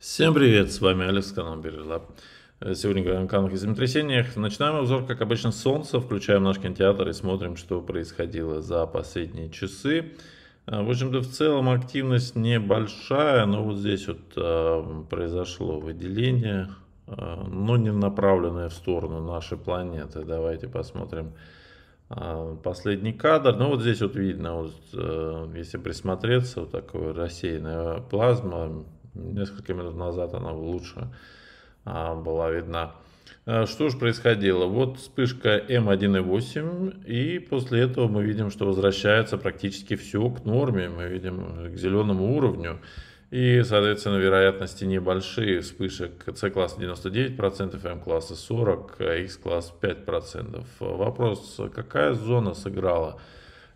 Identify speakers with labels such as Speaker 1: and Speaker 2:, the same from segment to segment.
Speaker 1: Всем привет, с вами Алекс, канал Биржелаб. Э, сегодня говорим о каналах и землетрясениях. Начинаем обзор, как обычно, с солнца. Включаем наш кинотеатр и смотрим, что происходило за последние часы. Э, в общем-то, в целом активность небольшая, но вот здесь вот э, произошло выделение, но не направленное в сторону нашей планеты. Давайте посмотрим последний кадр. Ну вот здесь вот видно, вот, если присмотреться, вот такое рассеянная плазма, Несколько минут назад она лучше а, была видна. А, что же происходило? Вот вспышка М1.8, и после этого мы видим, что возвращается практически все к норме, мы видим э, к зеленому уровню. И, соответственно, вероятности небольшие вспышек С-класса 99%, М-класса 40%, X-класс 5%. Вопрос, какая зона сыграла?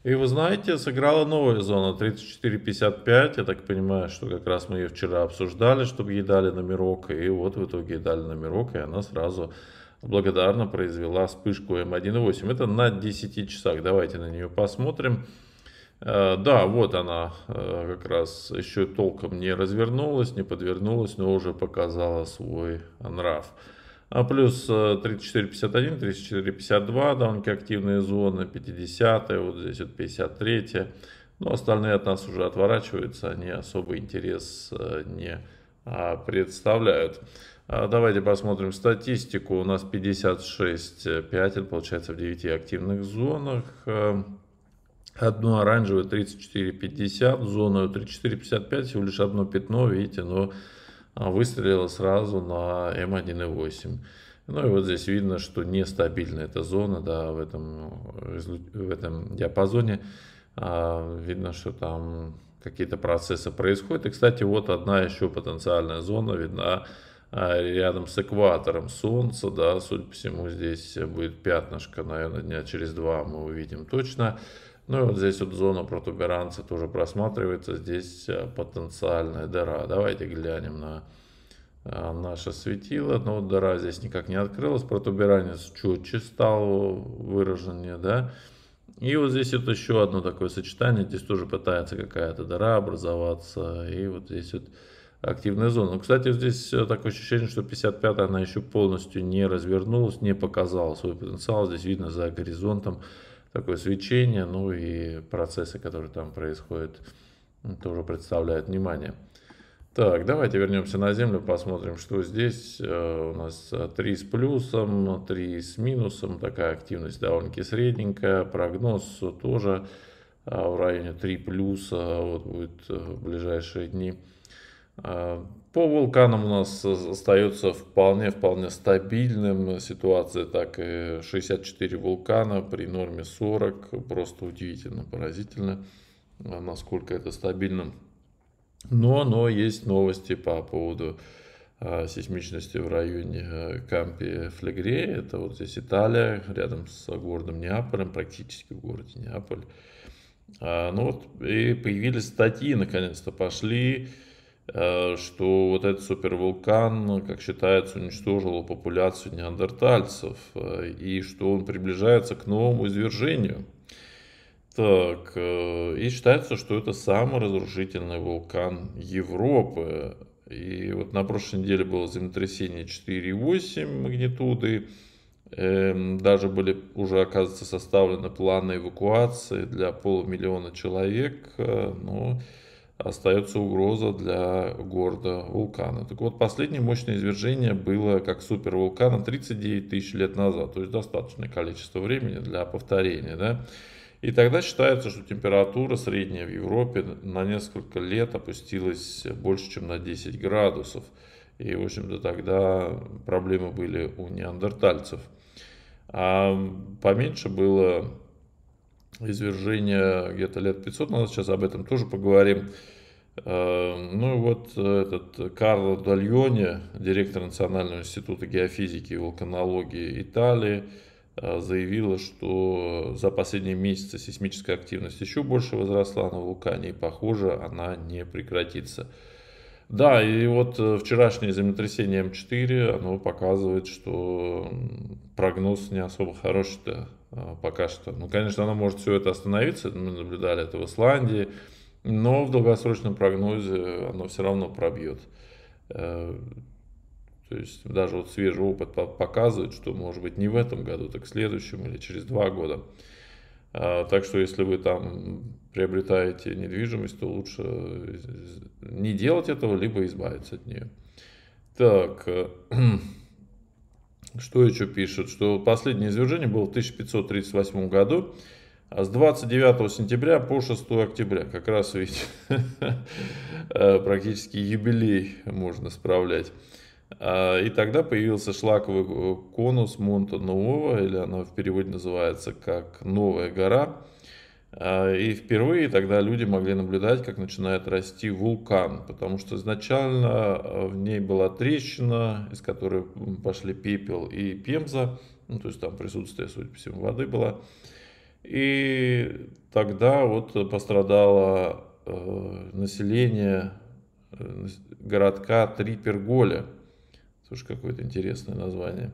Speaker 1: И вы знаете, сыграла новая зона 34-55. Я так понимаю, что как раз мы ее вчера обсуждали, чтобы ей дали номерок. И вот в итоге дали номерок, и она сразу благодарно произвела вспышку М1.8. Эм Это на 10 часах. Давайте на нее посмотрим. Э, да, вот она э, как раз еще толком не развернулась, не подвернулась, но уже показала свой нрав. А плюс 34.51, э, 34.52, довольно-таки активные зоны, 50 вот здесь вот 53 но ну, остальные от нас уже отворачиваются, они особый интерес э, не а, представляют. А давайте посмотрим статистику. У нас 56 э, пятен, получается, в 9 активных зонах. Одну оранжевую 34,50, зону 34,55, всего лишь одно пятно, видите, но а, выстрелила сразу на М1.8. Ну и вот здесь видно, что нестабильна эта зона, да, в этом, ну, в этом диапазоне. А, видно, что там какие-то процессы происходят. И, кстати, вот одна еще потенциальная зона видна а, рядом с экватором Солнца, да, судя по всему, здесь будет пятнышко, наверное, дня через два мы увидим точно. Ну и вот здесь вот зона протуберанца тоже просматривается, здесь а, потенциальная дыра. Давайте глянем на а, наше светило, но ну вот дыра здесь никак не открылась, протуберанец четче стал выраженнее, да, и вот здесь вот еще одно такое сочетание, здесь тоже пытается какая-то дыра образоваться, и вот здесь вот активная зона. Но, кстати, здесь э, такое ощущение, что 55-я, она еще полностью не развернулась, не показала свой потенциал. Здесь видно за горизонтом такое свечение, ну и процессы, которые там происходят, тоже представляют внимание. Так, давайте вернемся на землю, посмотрим, что здесь. Э, у нас 3 э, с плюсом, 3 с минусом, такая активность довольно-таки средненькая. Прогноз тоже в районе 3 плюса вот будет в ближайшие дни. Э, по вулканам у нас остается вполне-вполне стабильным ситуация, так и 64 вулкана при норме 40, просто удивительно, поразительно, насколько это стабильно. Но, но есть новости по поводу э, сейсмичности в районе э, Кампи Флегре, это вот здесь Италия, рядом с городом Неаполем, практически в городе Неаполь. А, ну вот и появились статьи, наконец-то пошли, Э, что вот этот супервулкан, как считается, уничтожил популяцию неандертальцев, э, и что он приближается к новому извержению. Так, э, и считается, что это самый разрушительный вулкан Европы. И вот на прошлой неделе было землетрясение 4,8 магнитуды. Эм, даже были уже, оказывается, составлены планы эвакуации для полумиллиона человек. Но остается угроза для города вулкана. Так вот, последнее мощное извержение было как супервулкана 39 тысяч лет назад, то есть достаточное количество времени для повторения. Да? И тогда считается, что температура средняя в Европе на несколько лет опустилась больше, чем на 10 градусов. И, в общем-то, тогда проблемы были у неандертальцев. А поменьше было извержения где-то лет 500 назад, сейчас об этом тоже поговорим. Э, ну и вот этот Карло Дальоне, директор Национального института геофизики и вулканологии Италии, э, заявила, что за последние месяцы сейсмическая активность еще больше возросла на вулкане, и, похоже, она не прекратится. Да, и вот вчерашнее землетрясение М4, оно показывает, что прогноз не особо хороший-то а, пока что. Ну, конечно, она может все это остановиться, мы наблюдали это в Исландии, но в долгосрочном прогнозе оно все равно пробьет. Э, то есть даже вот свежий опыт показывает, что может быть не в этом году, так в следующем или через два года. А, так что если вы там приобретаете недвижимость, то лучше не делать этого, либо избавиться от нее. Так, э, Что еще пишут, Что последнее извержение было в 1538 году а с 29 сентября по 6 октября. Как раз ведь практически юбилей можно справлять. А, и тогда появился шлаковый конус Монта Нового, или она в переводе называется как «Новая гора», Э, и впервые тогда люди могли наблюдать, как начинает расти вулкан, потому что изначально э, в ней была трещина, из которой пошли пепел и пемза, ну, то есть там присутствие, судя по всему, воды было. И тогда вот пострадало э, население э, городка Триперголя. Слушай, какое-то интересное название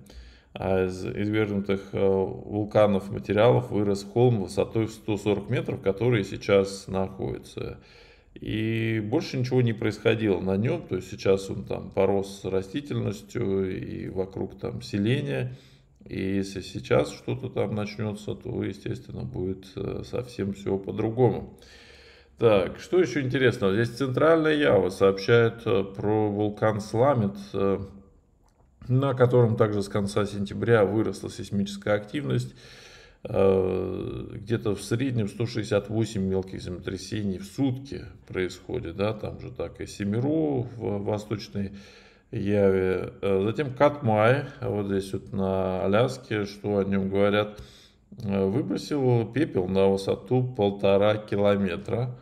Speaker 1: а из извергнутых э, вулканов материалов вырос холм высотой в 140 метров, который сейчас находится. И больше ничего не происходило на нем, то есть сейчас он там порос растительностью и вокруг там селения. И если сейчас что-то там начнется, то, естественно, будет э, совсем все по-другому. Так, что еще интересного? Здесь центральная Ява сообщает э, про вулкан Сламет на котором также с конца сентября выросла сейсмическая активность. Э, где-то в среднем 168 мелких землетрясений в сутки происходит, да, там же так и Семеро в Восточной Яве. Э, затем Катмай, вот здесь вот на Аляске, что о нем говорят, э, выбросил пепел на высоту полтора километра.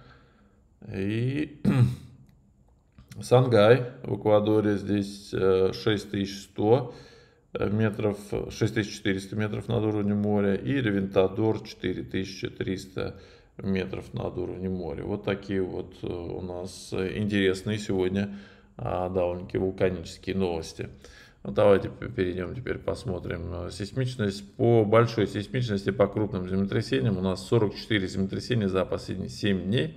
Speaker 1: И Сангай в Эквадоре здесь 6100 э, э, метров, 6400 метров над уровнем моря и Ревентадор 4300 метров над уровнем моря. Вот такие вот э, у нас интересные сегодня а, довольно-таки вулканические новости. Ну, давайте перейдем теперь посмотрим сейсмичность. По большой сейсмичности, по крупным землетрясениям у нас 44 землетрясения за последние 7 дней.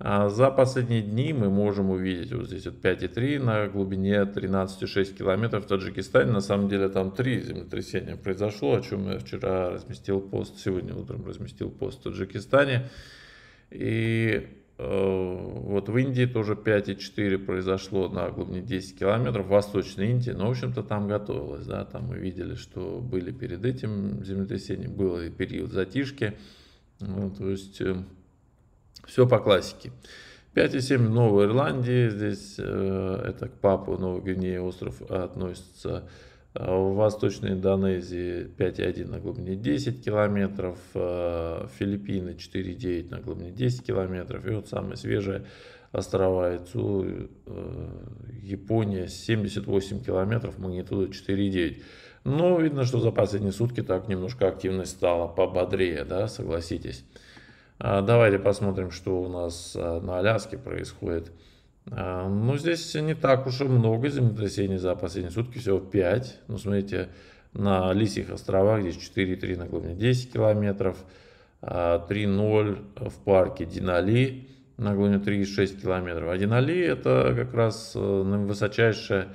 Speaker 1: А за последние дни мы можем увидеть вот здесь вот 5,3 на глубине 13,6 километров в Таджикистане. На самом деле там три землетрясения произошло, о чем я вчера разместил пост, сегодня утром разместил пост в Таджикистане. И э, вот в Индии тоже 5,4 произошло на глубине 10 километров, в Восточной Индии, но, ну, в общем-то, там готовилось, да, там мы видели, что были перед этим землетрясением был и период затишки, ну, то есть... Э, все по классике. 5,7 Новой Ирландии, здесь э, это к Папу Новой Гвинеи остров относится. А в Восточной Индонезии 5,1 на глубине 10 километров, э, Филиппины 4,9 на глубине 10 километров, и вот самые свежие острова Ицу, э, Япония 78 километров, магнитуда 4,9. Но ну, видно, что за последние сутки так немножко активность стала пободрее, да, согласитесь. А, давайте посмотрим, что у нас а, на Аляске происходит. А, ну, здесь не так уж и много землетрясений за последние сутки, всего 5. Ну, смотрите, на Лисьих островах здесь 4,3 на глубине 10 километров, 3,0 в парке Динали на глубине 3,6 километров. А Динали это как раз э, высочайшая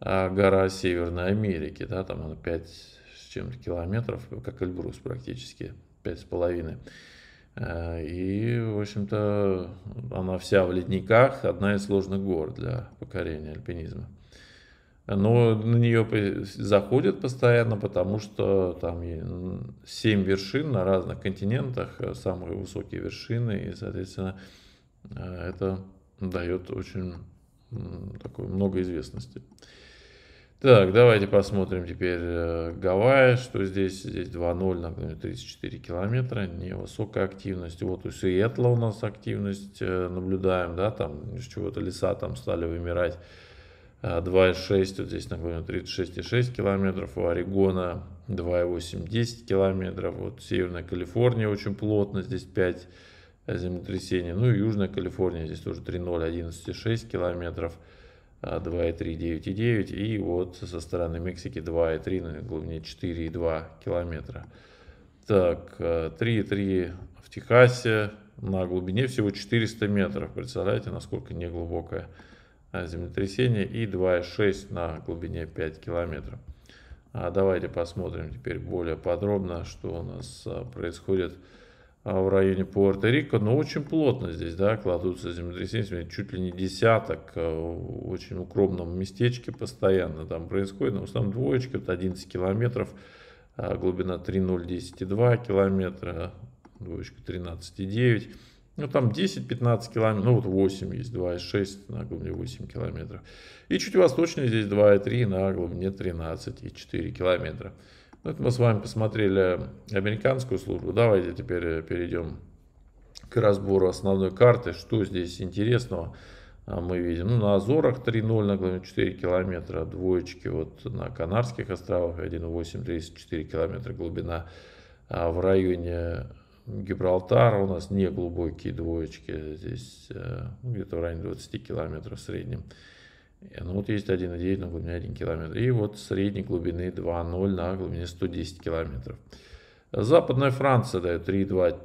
Speaker 1: гора Северной Америки, да, там она 5 с чем-то километров, как Эльбрус практически, 5,5 половиной. Э, и, в общем-то, она вся в ледниках, одна из сложных гор для покорения альпинизма. Но на нее заходят постоянно, потому что там 7 вершин на разных континентах, э, самые высокие вершины, и, соответственно, э, это дает очень такой, много известности. Так, давайте посмотрим теперь э, Гавайи, что здесь, здесь 2.0, например, 34 километра, невысокая активность. Вот у Сиэтла у нас активность э, наблюдаем, да, там из чего-то леса там стали вымирать. 2,6, э, вот здесь наклонен 36,6 километров, у Орегона 2,8, 10 километров, вот Северная Калифорния очень плотно, здесь 5 землетрясений, ну и Южная Калифорния, здесь тоже 3,0, 11,6 километров. 2,3-9,9 и вот со стороны Мексики 2,3 на глубине 4,2 километра. Так, 3,3 э, в Техасе на глубине всего 400 метров. Представляете, насколько неглубокое э, землетрясение и 2,6 на глубине 5 километров. А давайте посмотрим теперь более подробно, что у нас э, происходит а, в районе Пуэрто-Рико, но очень плотно здесь, да, кладутся землетрясения, чуть ли не десяток а, в очень укромном местечке постоянно там происходит, но в основном двоечка, это 11 километров, а, глубина 3,010,2 километра, двоечка 13,9 ну, там 10-15 километров, ну, вот 8 есть, 2,6 на глубине 8 километров. И чуть восточнее здесь 2,3 на глубине 13,4 километра. Это мы с вами посмотрели американскую службу. Давайте теперь э, перейдем к разбору основной карты. Что здесь интересного а, мы видим? Ну, на Азорах 3.0 на глубине 4 километра, двоечки вот на Канарских островах 1.8, 34 километра глубина. А в районе Гибралтара у нас неглубокие двоечки, здесь э, ну, где-то в районе 20 километров в среднем. Ну вот есть 1,9 на глубине 1 километр. И вот средней глубины 2,0 на глубине 110 километров. Западная Франция дает 3,2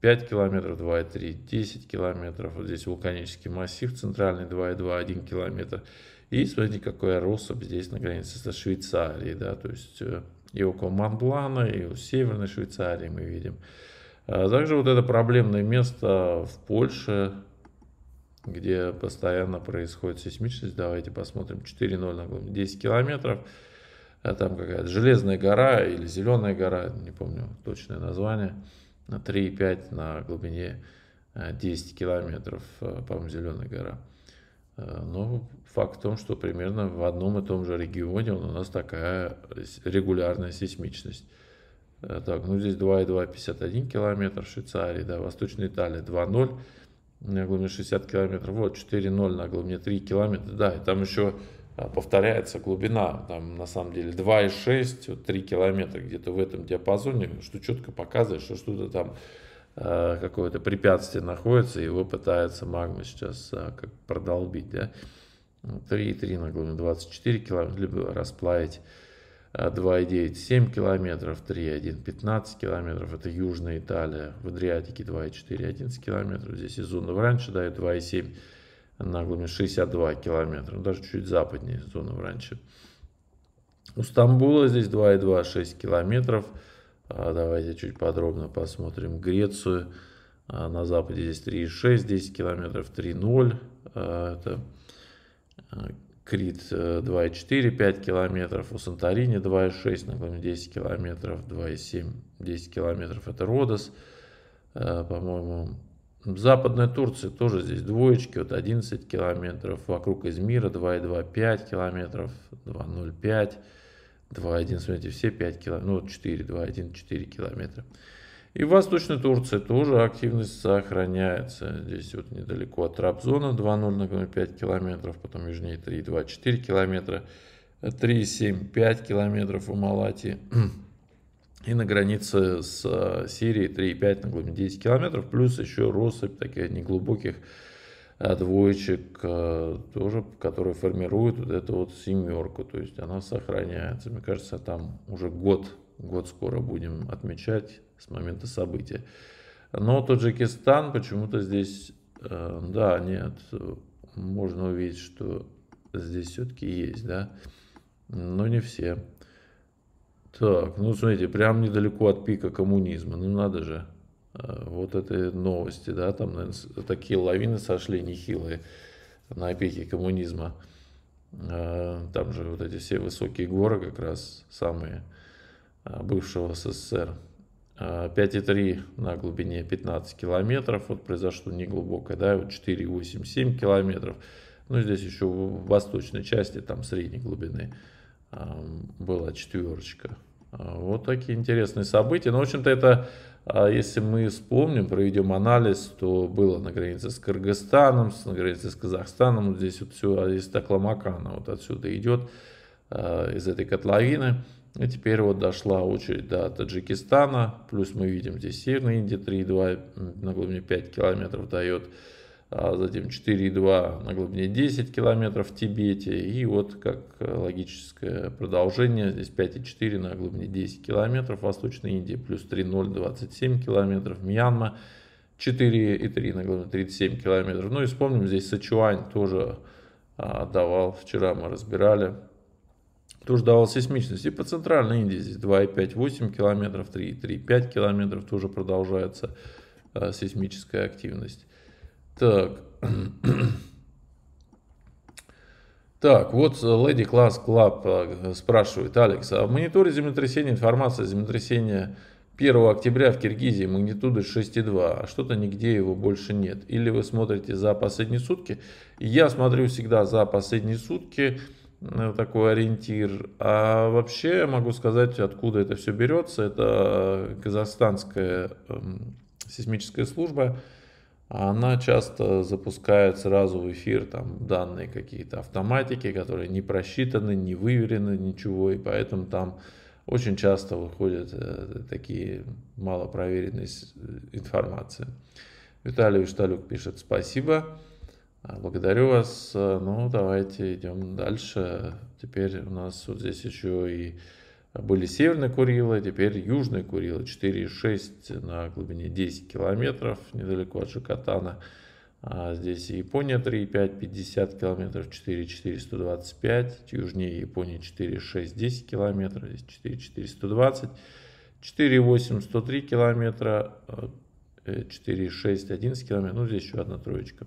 Speaker 1: 5 километров, 2,3, 10 километров. Вот здесь вулканический массив центральный 2,2, 1 километр. И смотрите, какой россыпь здесь на границе со Швейцарией. Да? То есть э, и около Монблана, и у Северной Швейцарии мы видим. А также вот это проблемное место в Польше, где постоянно происходит сейсмичность. Давайте посмотрим 4.0 на глубине 10 километров. А там какая-то железная гора или зеленая гора, не помню точное название. на 3,5 на глубине 10 а, километров, а, по-моему, зеленая гора. А, но факт в том, что примерно в одном и том же регионе у нас такая регулярная сейсмичность. Так, ну здесь 2,251 километр Швейцарии, да, Восточная Италия 2,0 на глубине 60 километров, вот 4,0 на глубине 3 километра, да, и там еще а, повторяется глубина, там на самом деле 2,6, 3 километра где-то в этом диапазоне, что четко показывает, что что-то там а, какое-то препятствие находится, его пытается магма сейчас а, как продолбить, да, 3,3 на глубине 24 километра, либо расплавить 2,9 7 километров, 3,1 15 километров, это Южная Италия, в Адриатике 2,4 11 километров, здесь Изунов раньше и 2,7 на глубине 62 километра, ну, даже чуть западнее Изунов раньше. У Стамбула здесь 2,2 6 километров, а, давайте чуть подробно посмотрим Грецию, а, на западе здесь 3,6 10 километров, 3,0, а, это Крит 2,4, э, 5 километров, у Санторини 2,6, на глубине 10 километров, 2,7, 10 километров, это Родос, э, по-моему. В Западной Турции тоже здесь двоечки, вот 11 километров, вокруг Измира 2,2, 5 километров, 2,05, 2,1, смотрите, все 5 километров, ну вот 4, 2,1, 4 километра. И в Восточной Турции тоже активность сохраняется. Здесь вот недалеко от Рабзона 2,0 на 5 километров, потом южнее 3,24 километра, 3,75 километров у Малати. И на границе с э, Сирией 3,5 на глубине 10 километров, плюс еще россыпь таких неглубоких э, двоечек, э, тоже, которые формируют вот эту вот семерку, то есть она сохраняется. Мне кажется, там уже год, год скоро будем отмечать с момента события. Но Таджикистан почему-то здесь, э, да, нет, можно увидеть, что здесь все-таки есть, да, но не все. Так, ну смотрите, прям недалеко от пика коммунизма, ну надо же. Э, вот это новости, да, там, наверное, такие лавины сошли нехилые на пике коммунизма. Э, там же вот эти все высокие горы как раз самые бывшего СССР. 5,3 на глубине 15 километров, вот произошло неглубокое, да, вот 4,87 километров. Ну, здесь еще в восточной части, там средней глубины, а, была четверочка. А, вот такие интересные события. Но, ну, в общем-то, это, а, если мы вспомним, проведем анализ, то было на границе с Кыргызстаном, на границе с Казахстаном, вот здесь вот все, а здесь Такламакана вот отсюда идет, из этой котловины. И теперь вот дошла очередь до Таджикистана, плюс мы видим здесь Северная Индия 3,2 на глубине 5 километров дает, а затем 4,2 на глубине 10 километров в Тибете, и вот как э, логическое продолжение, здесь 5,4 на глубине 10 километров, Восточная Индия плюс 3,0, 27 километров, Мьянма 4,3 на глубине 37 километров. Ну и вспомним, здесь Сычуань тоже а, давал, вчера мы разбирали, тоже давал сейсмичность. И по Центральной Индии здесь 2,5-8 километров, 3,3-5 километров тоже продолжается э, сейсмическая активность. Так. Так, вот э, Lady Class Club э, спрашивает, Алекс, а в мониторе землетрясения информация землетрясении 1 октября в Киргизии магнитудой 6,2, а что-то нигде его больше нет. Или вы смотрите за последние сутки? Я смотрю всегда за последние сутки, Э, такой ориентир. А вообще могу сказать, откуда это все берется. Это казахстанская эм, сейсмическая служба. Она часто запускает сразу в эфир там данные какие-то автоматики, которые не просчитаны, не выверены, ничего. И поэтому там очень часто выходят э, такие малопроверенные э, информации. Виталий Шталюк пишет «Спасибо». А, благодарю вас. Ну, давайте идем дальше. Теперь у нас вот здесь еще и были северные Курилы, теперь южные Курилы. 4,6 на глубине 10 километров, недалеко от Жакатана. А здесь и Япония 3,5, 50 километров, 4,425. Южнее Японии 4,6, 10 километров, здесь 4,420. 4,8, 103 километра, 4,6, э, 11 километров. Ну, здесь еще одна троечка.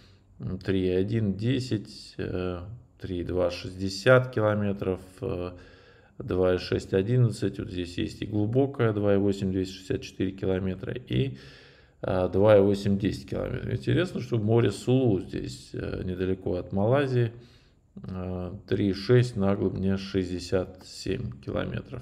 Speaker 1: 3,1 10, 3,2 60 километров, 2,6 э, 11, вот здесь есть и глубокая 2,8 264 километра и 2,8 э, 10 километров. Интересно, что море Сулу здесь э, недалеко от Малайзии, 3,6 на глубине 67 километров.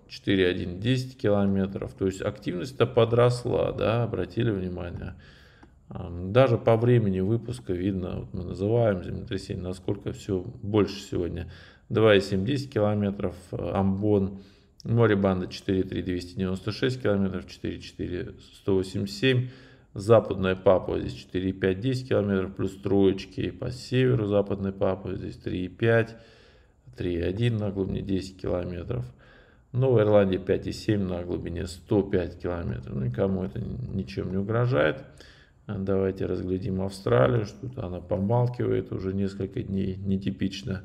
Speaker 1: 4,1 10 километров. То есть активность-то подросла, да, обратили внимание. Даже по времени выпуска видно, вот мы называем землетрясение, насколько все больше сегодня. 2,7 10 километров, э, Амбон, море банда 4,3 296 километров, 4,4 187 Западная Папуа здесь 4,5 10 километров, плюс троечки по северу Западной Папуа здесь 3,5, 3,1 на глубине 10 километров. Новая ну, Ирландия 5,7 на глубине 105 километров. Ну, никому это ничем не угрожает. А давайте разглядим Австралию, что-то она помалкивает уже несколько дней, нетипично.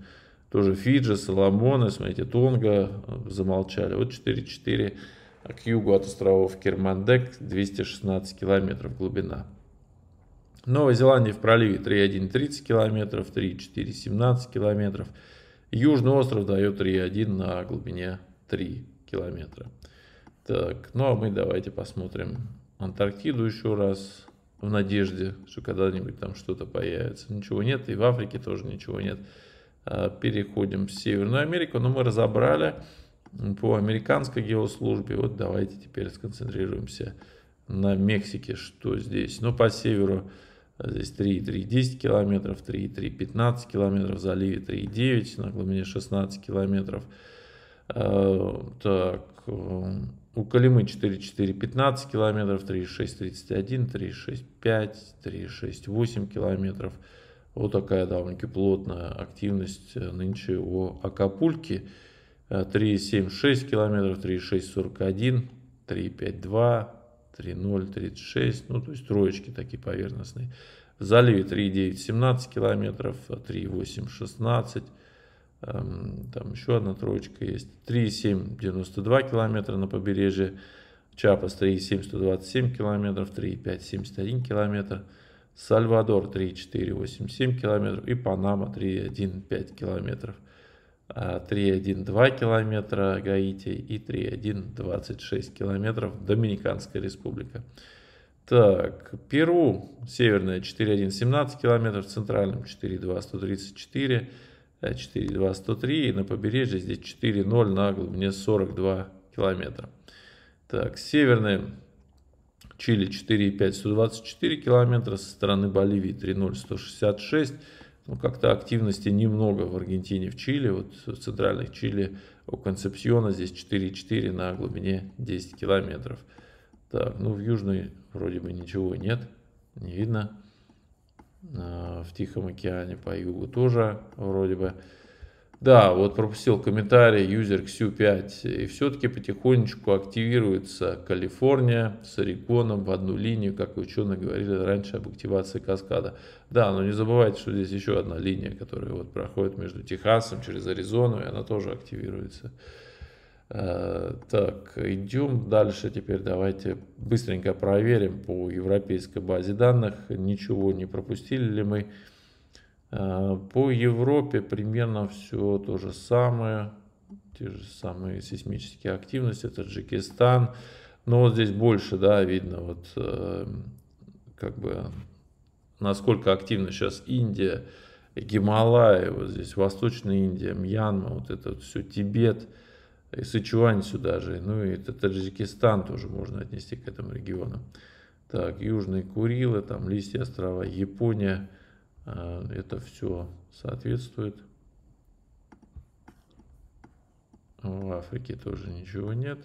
Speaker 1: Тоже Фиджи, Соломоны, смотрите, Тонга э, замолчали. Вот 4,4 а к югу от островов Кермандек 216 километров глубина. Новая Зеландия в проливе 3,1 30 километров, 3,4 17 километров. Южный остров дает 3,1 на глубине 3 километра. Так, ну а мы давайте посмотрим Антарктиду еще раз в надежде, что когда-нибудь там что-то появится. Ничего нет, и в Африке тоже ничего нет. А, переходим в Северную Америку, но мы разобрали по американской геослужбе. Вот давайте теперь сконцентрируемся на Мексике, что здесь. Ну, по северу а, здесь 3,3 10 километров, 3,3 15 километров, в заливе 3,9, на глубине 16 километров. Э, так, э, у Колимы 4,4 15 километров, 3,6 31, 3,6 5, 3,6 8 километров. Вот такая довольно-таки плотная активность э, нынче у Акапульки. 3,7 6 километров, 3,6 41, 3,5 2, 3,0 36. Ну, то есть троечки такие поверхностные. В заливе 3,9 17 километров, 3,8 16 километров. Эм, там еще одна троечка есть. 3,7 92 километра на побережье. Чапас 3,7 127 километров. 3,5 71 километр. Сальвадор 3,4 87 километров. И Панама 3,1 5 километров. 3,1,2 э, километра Гаити и 3,1,26 километров Доминиканская республика. Так, Перу, северная 4,1,17 километров, центральном 4,2,134 километра. 4, 103. И на побережье здесь 40 на глубине 42 километра. Так, северное Чили 4,5, 124 километра. Со стороны Боливии 3,0, 166. Ну, как-то активности немного в Аргентине, в Чили. Вот в центральных Чили у Концепсиона здесь 4,4 на глубине 10 километров. Так, ну в Южной вроде бы ничего нет, не видно. Э, в Тихом океане по югу тоже вроде бы. Да, вот пропустил комментарий, юзер XU5, и все-таки потихонечку активируется Калифорния с Орегоном в одну линию, как ученые говорили раньше об активации каскада. Да, но не забывайте, что здесь еще одна линия, которая вот проходит между Техасом через Аризону, и она тоже активируется. Э, так, идем дальше. Теперь давайте быстренько проверим по европейской базе данных. Ничего не пропустили ли мы. Э, по Европе примерно все то же самое. Те же самые сейсмические активности. Таджикистан. Но вот здесь больше, да, видно, вот э, как бы насколько активна сейчас Индия, Гималаи, вот здесь Восточная Индия, Мьянма, вот это вот все, Тибет – и Сычуань сюда же, ну и Таджикистан тоже можно отнести к этому региону. Так, Южные Курилы, там Листья острова, Япония, а, это все соответствует. Ну, в Африке тоже ничего нет.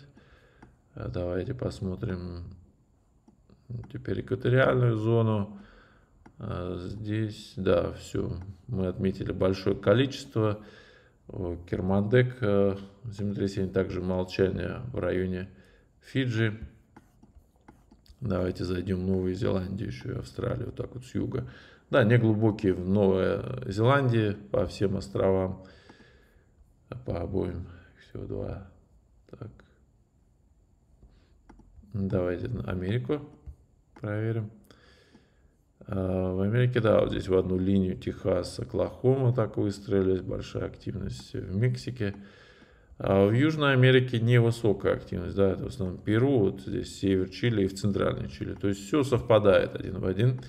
Speaker 1: А давайте посмотрим теперь экваториальную зону. А, здесь, да, все, мы отметили большое количество. Кермандек, э, землетрясение, также молчание в районе Фиджи. Давайте зайдем в Новую Зеландию, еще и Австралию, вот так вот с юга. Да, неглубокие в Новой Зеландии, по всем островам, по обоим, всего два. Так. Давайте Америку проверим. Э, в Америке, да, вот здесь в одну линию Техас, Оклахома так выстроились, большая активность в Мексике. А в Южной Америке невысокая активность, да, это в основном Перу, вот здесь север Чили и в центральной Чили. То есть все совпадает один в один.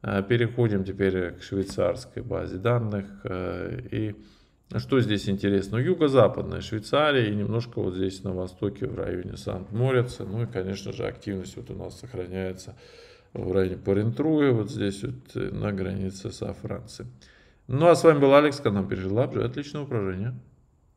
Speaker 1: А переходим теперь к швейцарской базе данных. Э, и что здесь интересно? Юго-западная Швейцария и немножко вот здесь на востоке в районе Сант-Морица. Ну и, конечно же, активность вот у нас сохраняется в районе Парентруя, вот здесь вот э, на границе со Францией. Ну а с вами был Алекс, канал Пережила. Отличного упражнения.